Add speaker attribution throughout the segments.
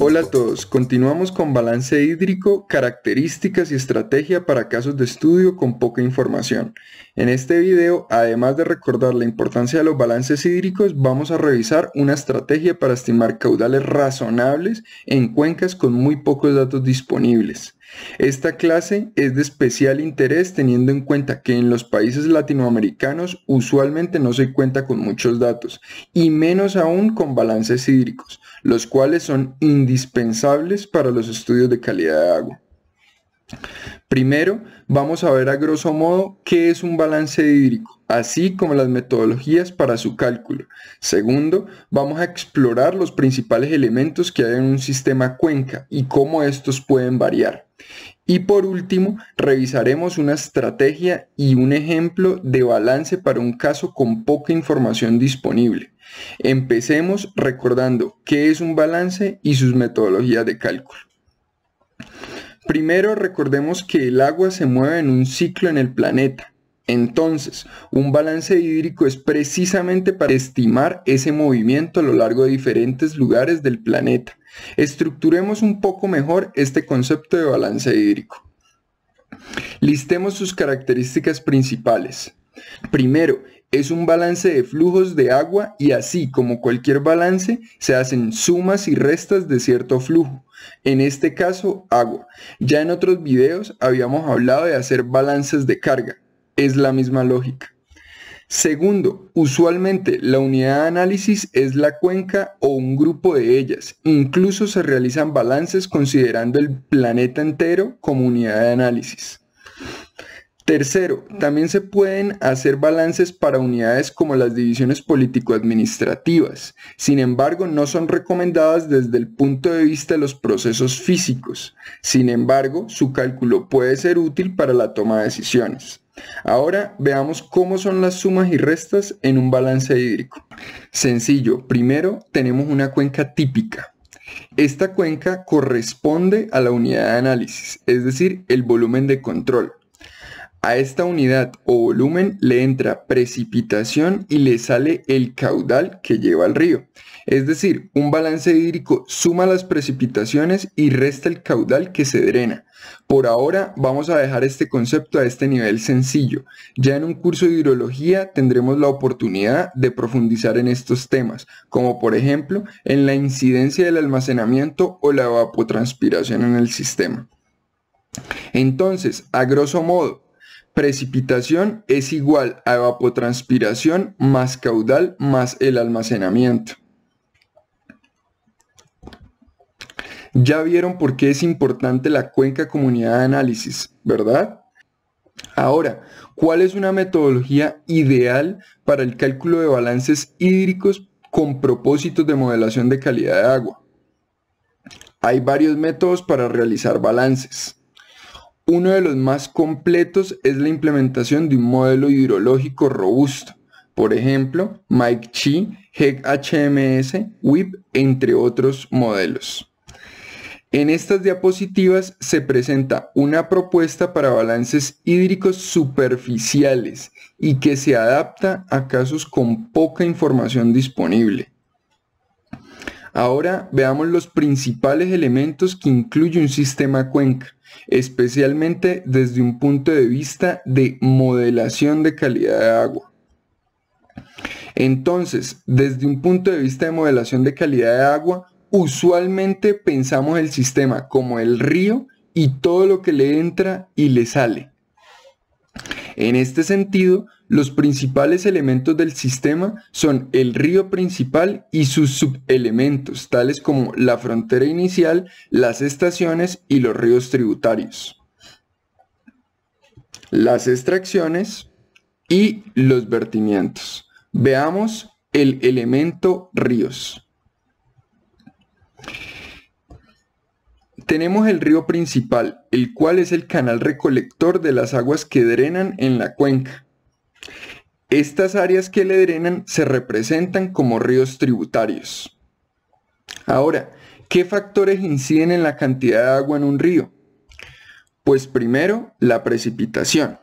Speaker 1: Hola a todos, continuamos con balance hídrico, características y estrategia para casos de estudio con poca información. En este video, además de recordar la importancia de los balances hídricos, vamos a revisar una estrategia para estimar caudales razonables en cuencas con muy pocos datos disponibles. Esta clase es de especial interés teniendo en cuenta que en los países latinoamericanos usualmente no se cuenta con muchos datos y menos aún con balances hídricos, los cuales son indispensables para los estudios de calidad de agua. Primero, vamos a ver a grosso modo qué es un balance hídrico, así como las metodologías para su cálculo. Segundo, vamos a explorar los principales elementos que hay en un sistema cuenca y cómo estos pueden variar. Y por último, revisaremos una estrategia y un ejemplo de balance para un caso con poca información disponible. Empecemos recordando qué es un balance y sus metodologías de cálculo. Primero recordemos que el agua se mueve en un ciclo en el planeta entonces, un balance hídrico es precisamente para estimar ese movimiento a lo largo de diferentes lugares del planeta. Estructuremos un poco mejor este concepto de balance hídrico. Listemos sus características principales. Primero, es un balance de flujos de agua y así como cualquier balance se hacen sumas y restas de cierto flujo, en este caso agua. Ya en otros videos habíamos hablado de hacer balances de carga, es la misma lógica. Segundo, usualmente la unidad de análisis es la cuenca o un grupo de ellas. Incluso se realizan balances considerando el planeta entero como unidad de análisis. Tercero, también se pueden hacer balances para unidades como las divisiones político-administrativas. Sin embargo, no son recomendadas desde el punto de vista de los procesos físicos. Sin embargo, su cálculo puede ser útil para la toma de decisiones. Ahora veamos cómo son las sumas y restas en un balance hídrico. Sencillo, primero tenemos una cuenca típica. Esta cuenca corresponde a la unidad de análisis, es decir, el volumen de control. A esta unidad o volumen le entra precipitación y le sale el caudal que lleva al río. Es decir, un balance hídrico suma las precipitaciones y resta el caudal que se drena. Por ahora vamos a dejar este concepto a este nivel sencillo. Ya en un curso de hidrología tendremos la oportunidad de profundizar en estos temas, como por ejemplo en la incidencia del almacenamiento o la evapotranspiración en el sistema. Entonces, a grosso modo, precipitación es igual a evapotranspiración más caudal más el almacenamiento. Ya vieron por qué es importante la cuenca comunidad de análisis, ¿verdad? Ahora, ¿cuál es una metodología ideal para el cálculo de balances hídricos con propósitos de modelación de calidad de agua? Hay varios métodos para realizar balances. Uno de los más completos es la implementación de un modelo hidrológico robusto, por ejemplo, Mike Chi, HEC HMS, WIP, entre otros modelos. En estas diapositivas se presenta una propuesta para balances hídricos superficiales y que se adapta a casos con poca información disponible. Ahora veamos los principales elementos que incluye un sistema cuenca, especialmente desde un punto de vista de modelación de calidad de agua. Entonces, desde un punto de vista de modelación de calidad de agua, usualmente pensamos el sistema como el río y todo lo que le entra y le sale. En este sentido, los principales elementos del sistema son el río principal y sus subelementos, tales como la frontera inicial, las estaciones y los ríos tributarios. Las extracciones y los vertimientos. Veamos el elemento ríos. Tenemos el río principal, el cual es el canal recolector de las aguas que drenan en la cuenca. Estas áreas que le drenan se representan como ríos tributarios. Ahora, ¿qué factores inciden en la cantidad de agua en un río? Pues primero, la precipitación.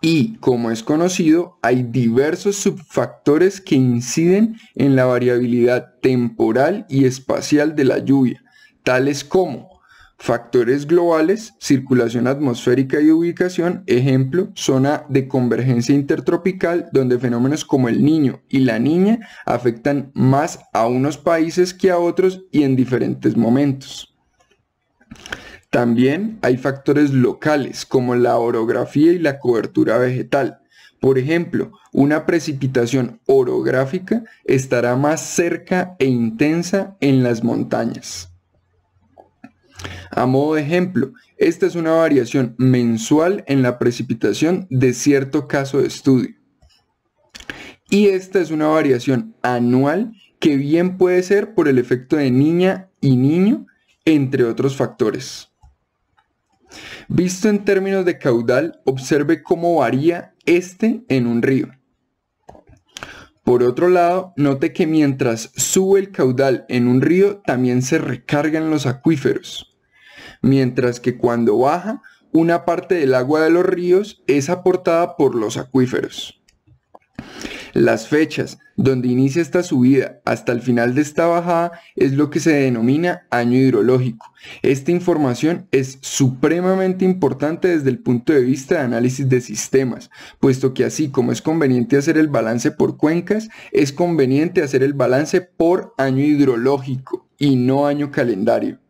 Speaker 1: Y, como es conocido, hay diversos subfactores que inciden en la variabilidad temporal y espacial de la lluvia, tales como Factores globales, circulación atmosférica y ubicación, ejemplo, zona de convergencia intertropical donde fenómenos como el niño y la niña afectan más a unos países que a otros y en diferentes momentos. También hay factores locales como la orografía y la cobertura vegetal. Por ejemplo, una precipitación orográfica estará más cerca e intensa en las montañas. A modo de ejemplo, esta es una variación mensual en la precipitación de cierto caso de estudio. Y esta es una variación anual que bien puede ser por el efecto de niña y niño, entre otros factores. Visto en términos de caudal, observe cómo varía este en un río. Por otro lado, note que mientras sube el caudal en un río, también se recargan los acuíferos mientras que cuando baja, una parte del agua de los ríos es aportada por los acuíferos. Las fechas donde inicia esta subida hasta el final de esta bajada es lo que se denomina año hidrológico. Esta información es supremamente importante desde el punto de vista de análisis de sistemas, puesto que así como es conveniente hacer el balance por cuencas, es conveniente hacer el balance por año hidrológico y no año calendario.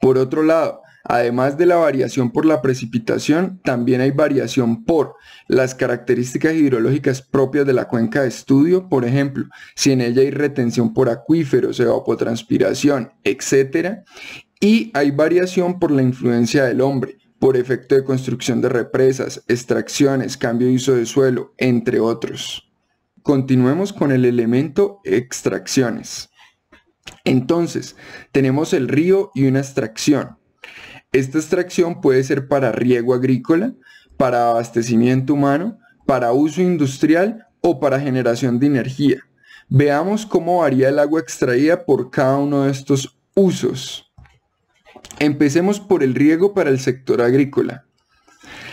Speaker 1: Por otro lado, Además de la variación por la precipitación, también hay variación por las características hidrológicas propias de la cuenca de estudio, por ejemplo, si en ella hay retención por acuíferos, evapotranspiración, etc. Y hay variación por la influencia del hombre, por efecto de construcción de represas, extracciones, cambio de uso de suelo, entre otros. Continuemos con el elemento extracciones. Entonces, tenemos el río y una extracción. Esta extracción puede ser para riego agrícola, para abastecimiento humano, para uso industrial o para generación de energía. Veamos cómo varía el agua extraída por cada uno de estos usos. Empecemos por el riego para el sector agrícola.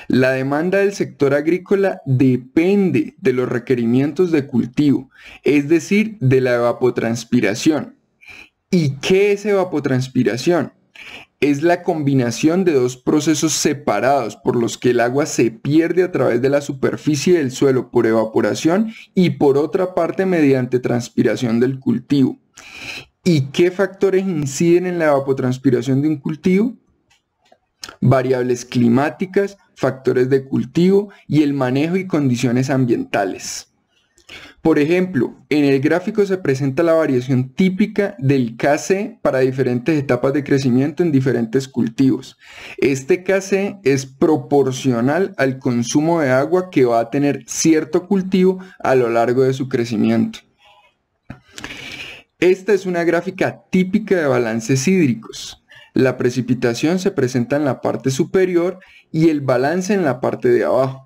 Speaker 1: La demanda del sector agrícola depende de los requerimientos de cultivo, es decir, de la evapotranspiración. ¿Y qué es evapotranspiración? Es la combinación de dos procesos separados por los que el agua se pierde a través de la superficie del suelo por evaporación y por otra parte mediante transpiración del cultivo. ¿Y qué factores inciden en la evapotranspiración de un cultivo? Variables climáticas, factores de cultivo y el manejo y condiciones ambientales. Por ejemplo, en el gráfico se presenta la variación típica del KC para diferentes etapas de crecimiento en diferentes cultivos. Este KC es proporcional al consumo de agua que va a tener cierto cultivo a lo largo de su crecimiento. Esta es una gráfica típica de balances hídricos. La precipitación se presenta en la parte superior y el balance en la parte de abajo.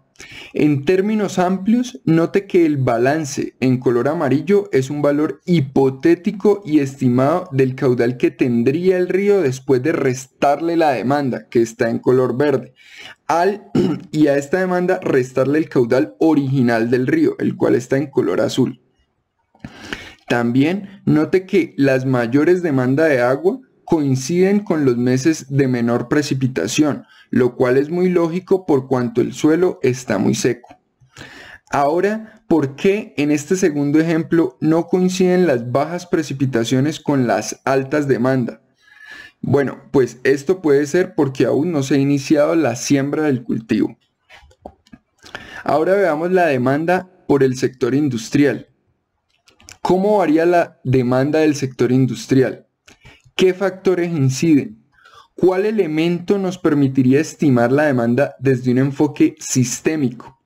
Speaker 1: En términos amplios, note que el balance en color amarillo es un valor hipotético y estimado del caudal que tendría el río después de restarle la demanda, que está en color verde, al y a esta demanda restarle el caudal original del río, el cual está en color azul. También note que las mayores demandas de agua coinciden con los meses de menor precipitación, lo cual es muy lógico por cuanto el suelo está muy seco. Ahora, ¿por qué en este segundo ejemplo no coinciden las bajas precipitaciones con las altas demandas? Bueno, pues esto puede ser porque aún no se ha iniciado la siembra del cultivo. Ahora veamos la demanda por el sector industrial. ¿Cómo varía la demanda del sector industrial? ¿Qué factores inciden? ¿Cuál elemento nos permitiría estimar la demanda desde un enfoque sistémico?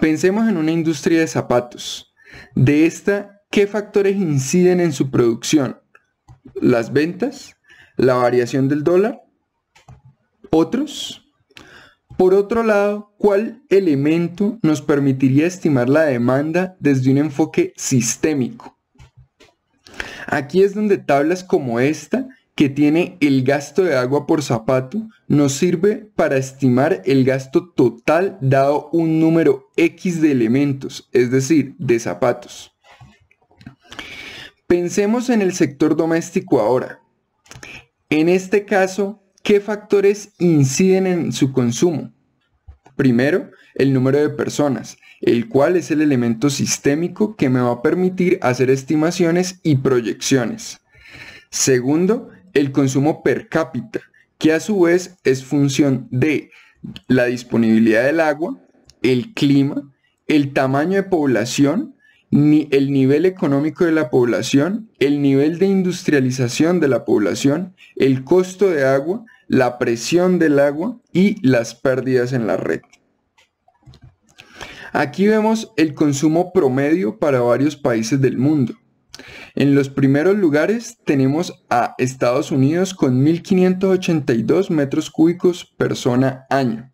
Speaker 1: Pensemos en una industria de zapatos. De esta, ¿qué factores inciden en su producción? ¿Las ventas? ¿La variación del dólar? ¿Otros? Por otro lado, ¿cuál elemento nos permitiría estimar la demanda desde un enfoque sistémico? Aquí es donde tablas como esta, que tiene el gasto de agua por zapato, nos sirve para estimar el gasto total dado un número X de elementos, es decir, de zapatos. Pensemos en el sector doméstico ahora. En este caso, ¿qué factores inciden en su consumo? Primero, el número de personas, el cual es el elemento sistémico que me va a permitir hacer estimaciones y proyecciones. Segundo, el consumo per cápita, que a su vez es función de la disponibilidad del agua, el clima, el tamaño de población, el nivel económico de la población, el nivel de industrialización de la población, el costo de agua, la presión del agua y las pérdidas en la red. Aquí vemos el consumo promedio para varios países del mundo. En los primeros lugares tenemos a Estados Unidos con 1.582 metros cúbicos persona año.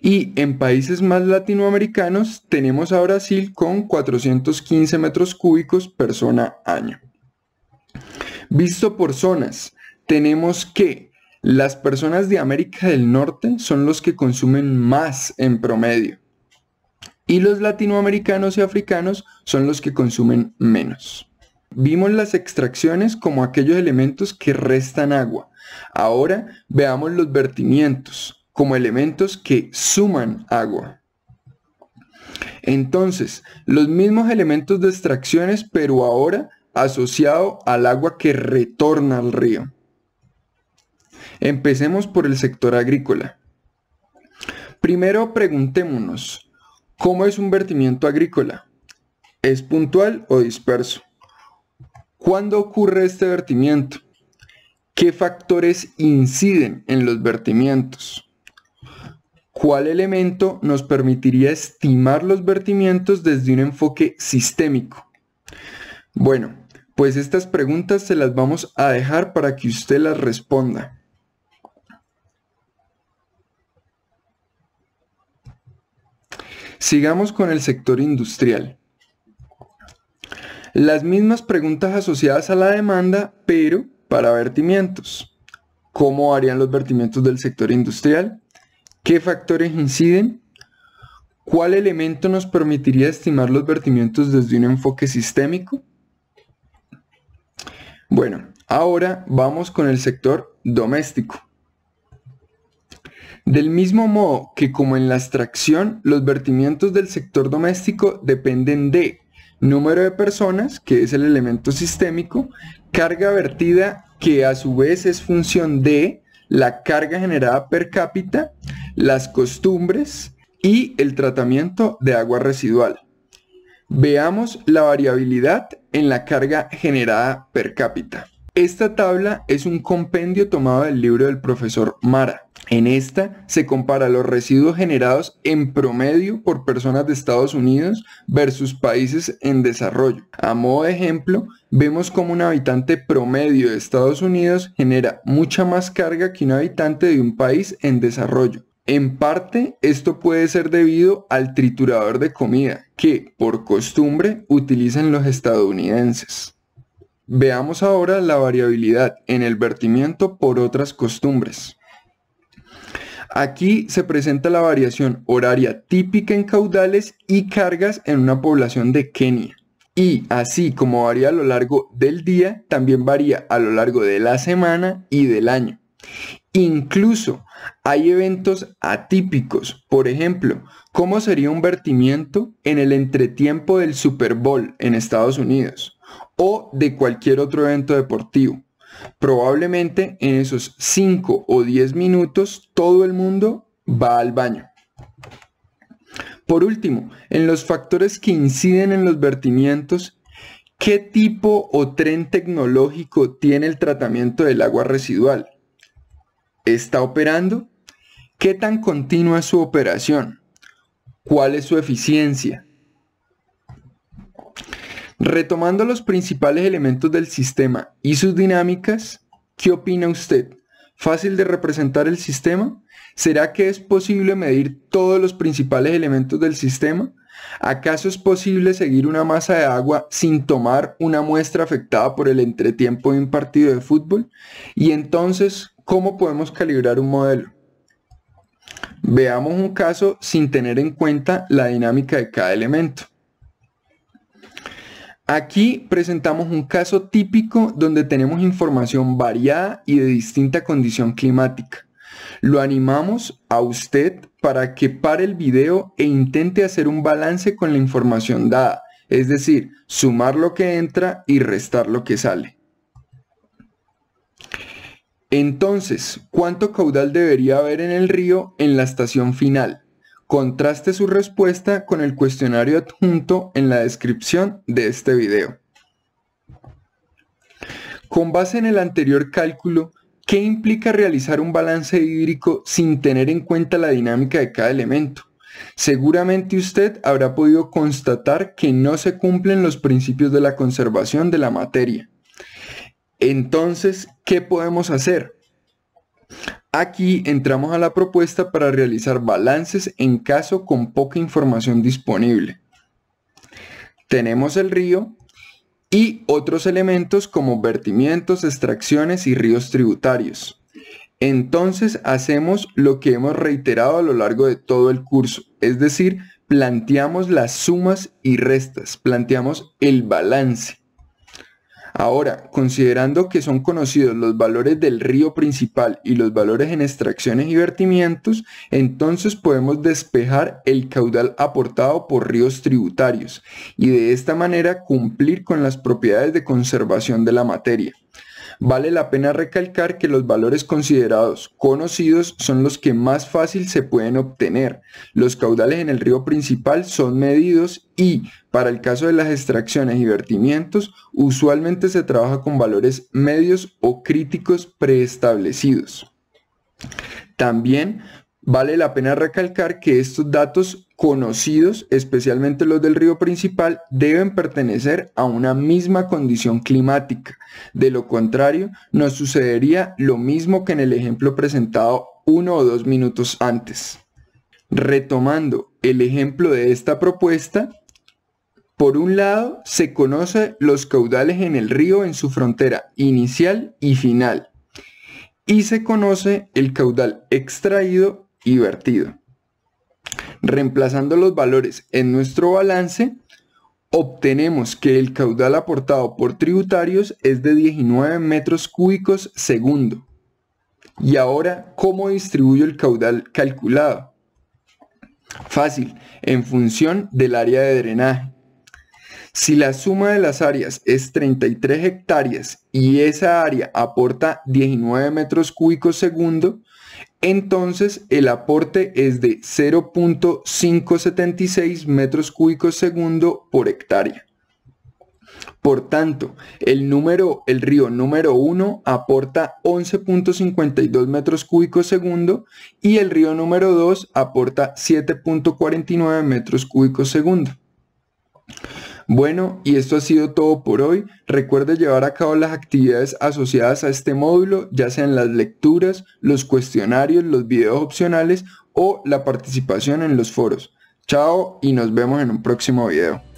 Speaker 1: Y en países más latinoamericanos tenemos a Brasil con 415 metros cúbicos persona año. Visto por zonas, tenemos que las personas de América del Norte son los que consumen más en promedio y los latinoamericanos y africanos son los que consumen menos. Vimos las extracciones como aquellos elementos que restan agua. Ahora veamos los vertimientos como elementos que suman agua. Entonces, los mismos elementos de extracciones, pero ahora asociado al agua que retorna al río. Empecemos por el sector agrícola. Primero preguntémonos, ¿Cómo es un vertimiento agrícola? ¿Es puntual o disperso? ¿Cuándo ocurre este vertimiento? ¿Qué factores inciden en los vertimientos? ¿Cuál elemento nos permitiría estimar los vertimientos desde un enfoque sistémico? Bueno, pues estas preguntas se las vamos a dejar para que usted las responda. Sigamos con el sector industrial. Las mismas preguntas asociadas a la demanda, pero para vertimientos. ¿Cómo harían los vertimientos del sector industrial? ¿Qué factores inciden? ¿Cuál elemento nos permitiría estimar los vertimientos desde un enfoque sistémico? Bueno, ahora vamos con el sector doméstico. Del mismo modo que como en la extracción, los vertimientos del sector doméstico dependen de número de personas, que es el elemento sistémico, carga vertida, que a su vez es función de la carga generada per cápita, las costumbres y el tratamiento de agua residual. Veamos la variabilidad en la carga generada per cápita. Esta tabla es un compendio tomado del libro del profesor Mara. En esta se compara los residuos generados en promedio por personas de Estados Unidos versus países en desarrollo. A modo de ejemplo, vemos como un habitante promedio de Estados Unidos genera mucha más carga que un habitante de un país en desarrollo. En parte, esto puede ser debido al triturador de comida que, por costumbre, utilizan los estadounidenses. Veamos ahora la variabilidad en el vertimiento por otras costumbres. Aquí se presenta la variación horaria típica en caudales y cargas en una población de Kenia. Y así como varía a lo largo del día, también varía a lo largo de la semana y del año. Incluso hay eventos atípicos, por ejemplo, cómo sería un vertimiento en el entretiempo del Super Bowl en Estados Unidos o de cualquier otro evento deportivo. Probablemente en esos 5 o 10 minutos todo el mundo va al baño. Por último, en los factores que inciden en los vertimientos, ¿qué tipo o tren tecnológico tiene el tratamiento del agua residual? ¿Está operando? ¿Qué tan continua es su operación? ¿Cuál es su eficiencia? Retomando los principales elementos del sistema y sus dinámicas, ¿qué opina usted? ¿Fácil de representar el sistema? ¿Será que es posible medir todos los principales elementos del sistema? ¿Acaso es posible seguir una masa de agua sin tomar una muestra afectada por el entretiempo de un partido de fútbol? Y entonces, ¿cómo podemos calibrar un modelo? Veamos un caso sin tener en cuenta la dinámica de cada elemento. Aquí presentamos un caso típico donde tenemos información variada y de distinta condición climática. Lo animamos a usted para que pare el video e intente hacer un balance con la información dada, es decir, sumar lo que entra y restar lo que sale. Entonces, ¿cuánto caudal debería haber en el río en la estación final? Contraste su respuesta con el cuestionario adjunto en la descripción de este video. Con base en el anterior cálculo, ¿qué implica realizar un balance hídrico sin tener en cuenta la dinámica de cada elemento? Seguramente usted habrá podido constatar que no se cumplen los principios de la conservación de la materia. Entonces, ¿qué podemos hacer? Aquí entramos a la propuesta para realizar balances en caso con poca información disponible. Tenemos el río y otros elementos como vertimientos, extracciones y ríos tributarios. Entonces hacemos lo que hemos reiterado a lo largo de todo el curso, es decir, planteamos las sumas y restas, planteamos el balance. Ahora, considerando que son conocidos los valores del río principal y los valores en extracciones y vertimientos, entonces podemos despejar el caudal aportado por ríos tributarios y de esta manera cumplir con las propiedades de conservación de la materia. Vale la pena recalcar que los valores considerados conocidos son los que más fácil se pueden obtener. Los caudales en el río principal son medidos y, para el caso de las extracciones y vertimientos, usualmente se trabaja con valores medios o críticos preestablecidos. También Vale la pena recalcar que estos datos conocidos, especialmente los del río principal, deben pertenecer a una misma condición climática. De lo contrario, nos sucedería lo mismo que en el ejemplo presentado uno o dos minutos antes. Retomando el ejemplo de esta propuesta, por un lado, se conoce los caudales en el río en su frontera inicial y final, y se conoce el caudal extraído y vertido. Reemplazando los valores en nuestro balance, obtenemos que el caudal aportado por tributarios es de 19 metros cúbicos segundo. Y ahora, ¿cómo distribuyo el caudal calculado? Fácil, en función del área de drenaje. Si la suma de las áreas es 33 hectáreas y esa área aporta 19 metros cúbicos segundo, entonces el aporte es de 0.576 metros cúbicos segundo por hectárea. Por tanto, el, río número 1 aporta 11.52 metros cúbicos segundo y el río número 2 aporta 7.49 metros cúbicos segundo. Bueno, y esto ha sido todo por hoy. recuerde llevar a cabo las actividades asociadas a este módulo, ya sean las lecturas, los cuestionarios, los videos opcionales o la participación en los foros. Chao y nos vemos en un próximo video.